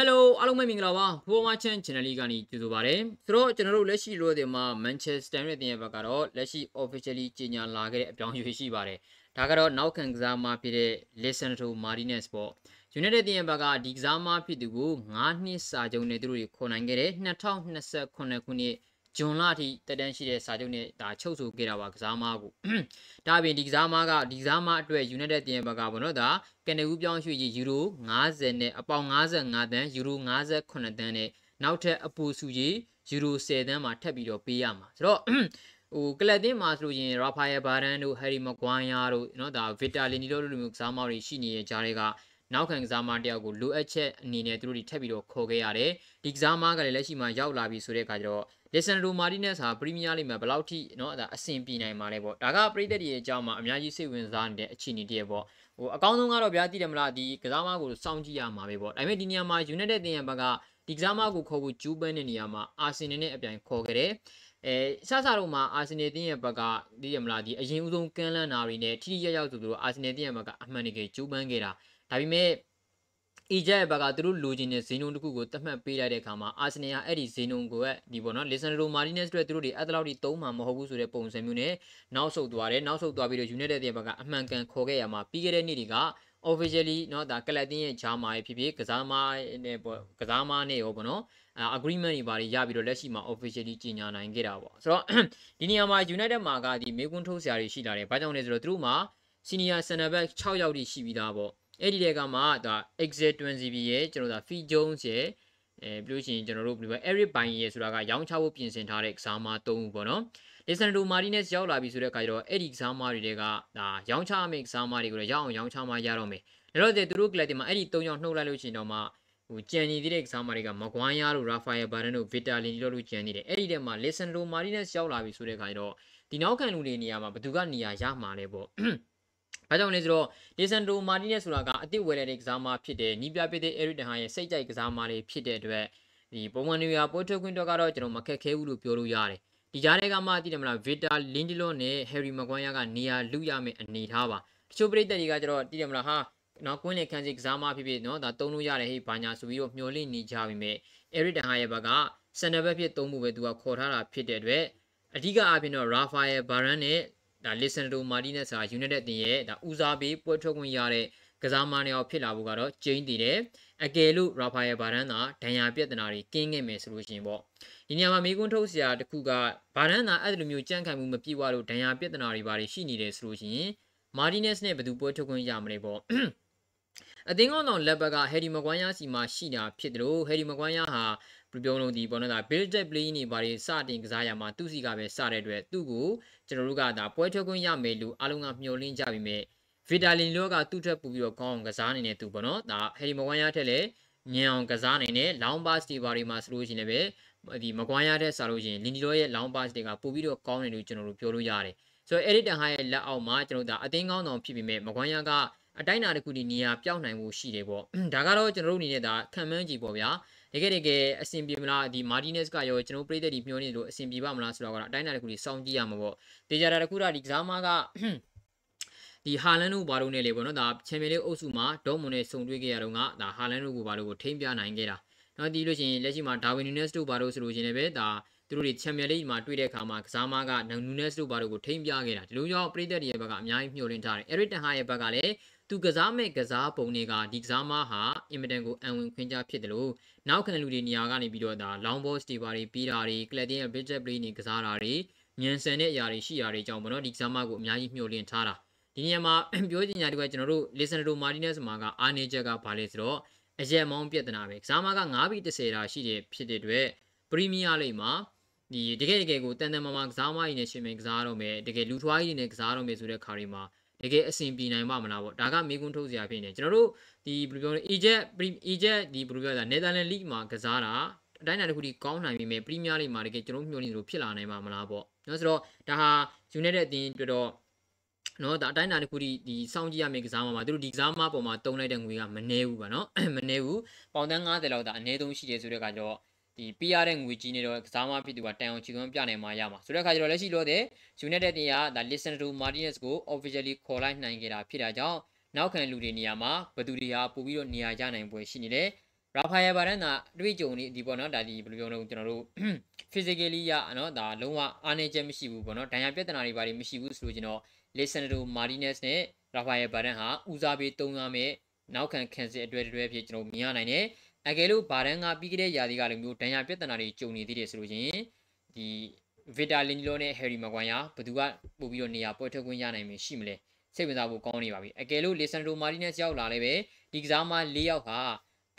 Hello အားလုံးပဲမင်္ဂလာပါ။ Forward Chan Channel ကနေကြိုဆိုပါရစေ။ဆိုတော့ကျွန်တော်တို့လက်ရှိလိုတဲ့မှာ Manchester United တင်ရဲ့ဘက်ကတော့လက်ရှိ officially ကြေညာလာခဲ့တဲ့အပြောင်းအလဲရှိပါတယ်။ဒါကတော့နောက်ခံကစားမဖြစ်တဲ့ Lisandro Martinez ပေါ့။ United တင်ရဲ့ဘက်ကဒီကစားမဖြစ်သူကို9နှစ်စာချုပ်နဲ့သူတို့တွေခေါ်နိုင်ခဲ့တဲ့2028ခုနှစ်ဂျွန်လအထိတက်တန်းရှိတဲ့စာချုပ်နဲ့ဒါချုပ်ဆိုခဲ့တာပါကစားမကိုဒါပြင်ဒီကစားမကဒီကစားမအတွက် United တင်ဘက်ကပေါ့နော်ဒါကနေဦးပြောင်းရွှေ့ကြီးယူရို90နဲ့အပေါင်55တန်းယူရို58တန်းနဲ့နောက်ထပ်အပူစုကြီးယူရို10တန်းမှာထပ်ပြီးတော့ပေးရမှာဆိုတော့ဟိုကလပ်တင်းမှာဆိုလို့ရင်ရာဖာယယ်ဘာဒန်တို့ဟယ်ရီမကွိုင်းယာတို့เนาะဒါဗစ်တာလီနီတို့လိုမျိုးကစားမတွေရှိနေတဲ့ကြားတွေကနောက်ခံကစားမတယောက်ကိုလိုအပ်ချက်အနေနဲ့သူတို့တွေထပ်ပြီးတော့ခေါ်ခဲ့ရတယ်ဒီကစားမကလည်းလက်ရှိမှာရောက်လာပြီဆိုတဲ့အခါကျတော့လက်ဆန်ဒိုမာတီနက်စ်ဟာပရီးမီးယားလိမ့်မှာဘယ်လောက်ထိเนาะဒါအဆင်ပြေနိုင်မှာလဲပေါ့ဒါကပရိသတ်တွေရဲ့အကြောင်းမှာအများကြီးစိတ်ဝင်စားနေတဲ့အခြေအနေတည်းပေါ့ဟိုအကောင်းဆုံးကတော့ဗျာတည်တယ်မလားဒီကစားမကိုစောင့်ကြည့်ရမှာပဲပေါ့ဒါပေမဲ့ဒီနေရာမှာ United တင်ရန်ဘက်ကဒီကစားမကိုခေါ်ဖို့ကျူးပန်းတဲ့နေရာမှာ Arsenal နဲ့အပြိုင်ခေါ်ခဲ့တယ်အဲစစတော့မှာအာဆင်နယ်တင်းရဲ့ဘက်ကသိရမလားဒီအရင်ဦးဆုံးကမ်းလှမ်းတာတွေနဲ့ထိထိရောက်ရောက်ဆိုသူတို့အာဆင်နယ်တင်းရဲ့ဘက်ကအမှန်တကယ်ကျိုးပန်းခဲ့တာဒါပေမဲ့အီဂျတ်ရဲ့ဘက်ကသူတို့လိုချင်တဲ့ဇင်းလုံးတစ်ခုကိုတတ်မှတ်ပေးလိုက်တဲ့အခါမှာအာဆင်နယ်ကအဲ့ဒီဇင်းလုံးကိုကဒီပေါ့နော်လီဆန်ဒရိုမာတီနက်စ်တို့သူတို့တွေအဲ့တလောက်ထိသုံးမှာမဟုတ်ဘူးဆိုတဲ့ပုံစံမျိုးနဲ့နောက်ဆုတ်သွားတယ်နောက်ဆုတ်သွားပြီးတော့ယူနိုက်တက်ရဲ့ဘက်ကအမှန်ကန်ခေါ်ခဲ့ရမှာပြီးခဲ့တဲ့နေ့တွေက officially เนาะဒါကလပ်တင်းရဲ့ဂျာမာရဲ့ဖြစ်ဖြစ်ကစားမားနဲ့ပေါ့ကစားမားနဲ့ရောပေါ့နော် agreement တွေဘာတွေရပြီးတော့လက်ရှိမှာ officially ကြီးညာနိုင်ခဲ့တာပေါ့ဆိုတော့ဒီနေရာမှာ United မှာကဒီမေကွန်းထုတ်စရာတွေရှိလာတယ်ဘာကြောင့်လဲဆိုတော့သူတို့မှာ senior center back 6ယောက်တိရှိပြီးသားပေါ့အဲ့ဒီတဲကမှဒါ exit 20B ရဲ့ကျွန်တော်ဒါ fee jones ရဲ့အဲပြောလို့ရှိရင်ကျွန်တော်တို့ဘယ်လိုပဲ Eric Bain ရဲ့ဆိုတာကရောင်းချဖို့ပြင်ဆင်ထားတဲ့ကစားမ၃ဦးပေါ့နော် Lisandro Martinez ရောက်လာပြီဆိုတဲ့အခါကျတော့အဲ့ဒီကစားမတွေတဲကဒါရောင်းချမယ့်ကစားမတွေကိုလည်းရအောင်ရောင်းချမှရတော့မယ်ဒါတော့သူတို့ကလပ်တွေမှာအဲ့ဒီ၃ယောက်နှုတ်လိုက်လို့ရှိရင်တော့မှဟိုကြံနေသေးတဲ့ကစားမတွေကမကွိုင်းယားတို့ရာဖာယယ်ဘာဒန်တို့ဗီတာလင်တို့လို့ကြံနေတယ်အဲ့ဒီတဲမှာ Lisandro Martinez ရောက်လာပြီဆိုတဲ့အခါကျတော့ဒီနောက်ခံလူတွေနေရာမှာဘယ်သူကနေရာရမှာလဲပေါ့ဘာကြောင့်လဲဆိုတော့ဒေဆန်ဒိုမာတီနက်ဆိုတာကအသစ်ဝယ်တဲ့ကစားမဖြစ်တယ်နီးပြပစ်တဲ့အဲရစ်တဟန်ရဲ့စိတ်ကြိုက်ကစားမတွေဖြစ်တဲ့အတွက်ဒီပုံမှန်တွေကပွဲထွက်ခွင့်တော့ကတော့ကျွန်တော်မခက်ခဲဘူးလို့ပြောလို့ရတယ်ဒီကြားထဲကမှသိတယ်မလားဗီတာလင်းဒီလွန်နဲ့ဟယ်ရီမကွိုင်းယာကနေရာလူရမယ့်အနေထားပါတချို့ပြည်သက်တွေကကျတော့သိတယ်မလားဟာနော်ကွင်းလေခန်းစီကစားမဖြစ်ဖြစ်နော်ဒါတုံးလို့ရတယ်ဟေးဘာညာဆိုပြီးတော့မျောလင့်နေကြပြီမဲ့အဲရစ်တဟန်ရဲ့ဘက်ကစန်နဘက်ဖြစ်သုံးမှုပဲသူကခေါ်ထားတာဖြစ်တဲ့အတွက်အဓိကအားဖြင့်တော့ရာဖာရဲ့ဘာရန်နဲ့ဒါ Lisandro Martinez ဟာ United အသင်းရဲ့ဒါဦးစားပေးပွဲထွက်ခွင့်ရတဲ့ကစားမနေအောင်ဖြစ်လာဖို့ကတော့ကျင်းတည်တယ်။အကယ်လို့ရာဖာယယ်ဘာရန်သာဒဏ်ရာပြဿနာတွေကင်းခဲ့မယ်ဆိုလို့ရှိရင်ပေါ့။ဒီနေရာမှာမိကွန်းထုတ်စရာတခုကဘာရန်သာအဲ့လိုမျိုးကြံ့ခိုင်မှုမပြည့်ဝလို့ဒဏ်ရာပြဿနာတွေဘာတွေရှိနေတယ်ဆိုလို့ရှိရင်မာတီနက်စ်နဲ့ဘယ်သူပွဲထုတ်ခွင့်ရမလဲပေါ့။အသင်းကောင်းဆောင်လက်ဘက်ကဟယ်ဒီမကွိုင်းယားစီမှာရှိတာဖြစ်တယ်လို့ဟယ်ဒီမကွိုင်းယားဟာပြုံးလုံးဒီပေါ်တော့ဒါ build-up play နေပါတွေစတင်ကစားရမှာသူ့စီကပဲစတဲ့အတွက်သူ့ကိုကျွန်တော်တို့ကဒါပွဲထွက်ခွင့်ရမယ်လို့အားလုံးကမျှော်လင့်ကြပြီးမြဲဗီတာလင်လောကသူ့ထက်ပိုပြီးတော့ကောင်းအောင်ကစားနေတဲ့သူပေါ့နော်ဒါဟယ်ရီမကွိုင်းယားထက်လည်းမြန်အောင်ကစားနိုင်တယ်လောင်းပါစတီပါတွေမှာဆိုလို့ရှိရင်လည်းပဲဒီမကွိုင်းယားထက်ဆိုလို့ရှိရင်လင်ဒီလောရဲ့လောင်းပါစတွေကပိုပြီးတော့ကောင်းတယ်လို့ကျွန်တော်တို့ပြောလို့ရတယ်ဆိုတော့ edit တန်ဟာရဲ့လက်အောက်မှာကျွန်တော်တို့ဒါအသင်းကောင်းဆောင်ဖြစ်ပြီးမြဲမကွိုင်းယားကအတိုင်းအတာတစ်ခုဒီနေရာပြောင်းနိုင်မှုရှိတယ်ပေါ့ဒါကတော့ကျွန်တော်တို့အနေနဲ့ဒါခံမှန်းကြည့်ပေါ့ဗျာတကယ်တကယ်အဆင်ပြေမလားဒီမာတီနက်စ်ကရောကျွန်တော်ပြည်သက်ဒီမျောနေလို့အဆင်ပြေပါမလားဆိုတော့ကတော့အတိုင်းအတာတစ်ခုဒီစောင့်ကြည့်ရမှာပေါ့တေချာတာတစ်ခုဒါဒီကစားမကဒီဟာလန်တို့ဘာလို့နဲ့လဲပေါ့နော်ဒါချန်ပီယံလိအုပ်စုမှာဒေါမွန်နဲ့ဆုံတွေ့ခဲ့ရတော့ကဒါဟာလန်တို့ကိုဘာလို့ကိုထိမ့်ပြနိုင်ခဲ့တာနော်ဒီလို့ရှင်လက်ရှိမှာဒါဝင်နူနက်စ်တို့ဘာလို့ဆိုလို့ရှင်လည်းပဲဒါသူတို့တွေချန်ပီယံလိမှာတွေ့တဲ့အခါမှာကစားမကနူနက်စ်တို့ဘာလို့ကိုထိမ့်ပြခဲ့တာဒီလိုကြောင့်ပြည်သက်တွေရဲ့ဘက်ကအများကြီးမျှော်လင့်ထားတယ်အဲရစ်တန်ဟာရဲ့ဘက်ကလည်းသူကစားမဲ့ကစားပုံတွေကဒီကစားမဟာအင်မတန်ကိုအံဝင်ခွင့်ကြဖြစ်တယ်လို့နောက်ခံလူတွေနေရာကနေပြီးတော့ဒါ long ball stable တွေပြီးတာတွေကလပ်တင်ရဲ့ budget play နေကစားတာတွေညံဆန်တဲ့အရာတွေရှိတာတွေကြောင့်မနော်ဒီကစားမကိုအများကြီးမျှော်လင့်ထားတာဒီနေရာမှာပြောချင်တာဒီကကျွန်တော်တို့ Lisandro Martinez မှာကအာနေချက်ကဘာလဲဆိုတော့အရက်မောင်းပြဿနာပဲကစားမက9ပြီး30တာရှိတယ်ဖြစ်တဲ့အတွက်ပရီးမီးယားလိမ့်မှာဒီတကယ်တကယ်ကိုတန်တန်မာမာကစားမကြီးနဲ့ရှင်မင်ကစားတော့မယ်တကယ်လူထွားကြီးတွေနဲ့ကစားတော့မယ်ဆိုတဲ့ခါတွေမှာတကယ်အဆင်ပြေနိုင်မှာမလားပေါ့ဒါကမေးခွန်းထုတ်စရာဖြစ်နေကျွန်တော်တို့ဒီဘယ်လိုပြောလဲ Egypt Egypt ဒီဘယ်လိုပြောလဲ Netherlands League မှာကစားတာအတိုင်းအတာတစ်ခုဒီကောင်းနိုင်ပြီမဲ့ Premier League မှာတကယ်ကျွန်တော်မျှော်လင့်လို့ဖြစ်လာနိုင်မှာမလားပေါ့နော်ဆိုတော့ဒါဟာ United အသင်းတော်တော်နော်ဒါအတိုင်းအတာတစ်ခုဒီဒီစောင့်ကြည့်ရမယ့်ကစားမှာမှာသူတို့ဒီကစားမှာပုံမှာတုံးလိုက်တဲ့ငွေကမနှဲဘူးပါနော်မနှဲဘူးပေါင်တန်း90လောက်ဒါအနည်းဆုံးရှိတယ်ဆိုတဲ့ကကြောတော့ဒီပြရတဲ့ငွေကြီးနေတော့ကစားမဖြစ်သူကတန်အောင်ချီခွန်းပြနိုင်မှရမှာဆိုတဲ့အခါကျတော့လက်ရှိလို့တဲ့ United တင်ကဒါ Listen to Martinez ကို officially ခေါ်လိုက်နိုင်ကြတာဖြစ်တာကြောင့်နောက်ခံလူတွေနေရာမှာဘသူတွေဟာပို့ပြီးတော့နေရာရနိုင်ပွဲရှိနေတယ်ရာဖာယယ်ဘာရန်ကအတွေ့အကြုံနေဒီပေါ့နော်ဒါဒီဘယ်လိုပြောလဲကျွန်တော်တို့ physically ရနော်ဒါလုံးဝအားနေချက်မရှိဘူးပေါ့နော်ဒဏ်ရာပြဿနာတွေဘာတွေမရှိဘူးဆိုလို့ကျွန်တော် Lisandro Martinez နဲ့ Rafael Varane ဟာဦးစားပေးသုံးရမယ့်နောက်ခံခံစစ်အတွက်တွဲဖြစ်ကျွန်တော်မြင်ရနိုင်တယ်အကယ်လို့ဘာဒန်ကပြီးခဲ့တဲ့ရာသီကလိုမျိုးဒဏ်ရာပြဿနာတွေကြုံနေသေးတယ်ဆိုလို့ရင်ဒီဗီတာလင်ဂျီလိုနဲ့ဟယ်ရီမကွိုင်ယာဘယ်သူကပို့ပြီးတော့နေရာပွဲထွက်ခွင့်ရနိုင်မယ်ရှိမလဲစိတ်ဝင်စားဖို့ကောင်းနေပါပြီအကယ်လို့လေဆန်ဒရိုမာတီနက်စ်ရောက်လာလည်းပဲဒီကစားမ၄ယောက်ဟာ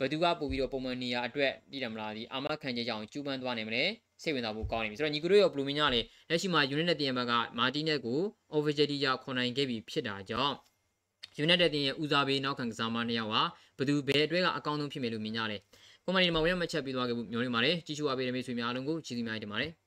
ဘယ်သူကပို့ပြီးတော့ပုံမှန်နေရာအတွက်ပြည်တယ်မလားဒီအာမခံချက်ကြောင့်ကျူးပန်းသွားနိုင်မလဲစိတ်ဝင်စားဖို့ကောင်းနေပြီဆိုတော့ညီကတို့ရောဘလူးမင်းကလည်းလက်ရှိမှာ unit နဲ့တင်ရမှာကမာတီနက်ကို officially ရခေါ်နိုင်ခဲ့ပြီဖြစ်တာကြောင့်ယူနိုက်တက်တင်ရဲ့ဦးစားပေးနောက်ခံကစားမနှစ်ယောက်ဟာဘယ်သူဘယ်အတွဲကအကောင်းဆုံးဖြစ်မယ်လို့မြင်ကြတယ်။ကွန်မန်ဒီမှာဝင်ရောက်မှတ်ချက်ပေးသွားခဲ့မှုမျှော်လင့်ပါတယ်။ကြည့်ရှုအားပေးတဲ့မိတ်ဆွေများအားလုံးကိုကျေးဇူးများတင်ပါတယ်။